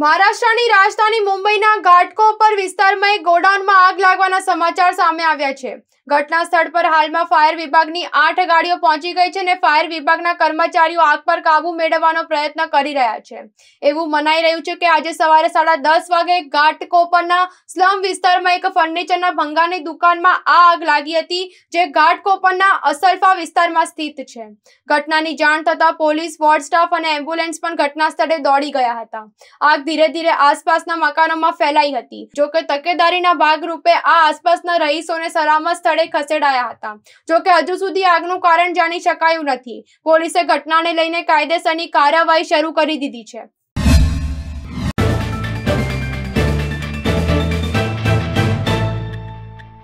મહારાષ્ટ્રની રાજધાની મુંબઈના ઘાટકોપર વિસ્તારમાં એક ગોડાઉનમાં આગ લાગવાના સમાચાર સામે આવ્યા છે ઘટના સ્થળ પર હાલમાં ફાયર વિભાગની આઠ ગાડીઓ પહોંચી ગઈ છે અને ફાયર વિભાગના કર્મચારીઓ આગ પર કાબુ મેળવવાનો પ્રયત્ન કરી રહ્યા છે એવું મનાઈ રહ્યું છે કે આજે સવારે સાડા દસ વાગે ઘાટકોપરના સ્લમ વિસ્તારમાં એક ફર્નિચરના ભંગાની દુકાનમાં આ આગ લાગી હતી જે ઘાટકોપરના અસલફા વિસ્તારમાં સ્થિત છે ઘટનાની જાણ થતાં પોલીસ વોર્ડ સ્ટાફ અને એમ્બ્યુલન્સ પણ ઘટના સ્થળે દોડી ગયા હતા આગ ધીરે ધીરે આસપાસના મકાનોમાં ફેલાઈ હતી જોકે તકેદારીના ભાગરૂપે આ આસપાસના રહીશોને સલામત સ્થળે સ્થળે ખસેડાયા હતા જોકે હજુ સુધી આગનું કારણ જાણી શકાયું નથી પોલીસે ઘટનાને લઈને કાયદેસરની કાર્યવાહી શરૂ કરી દીધી છે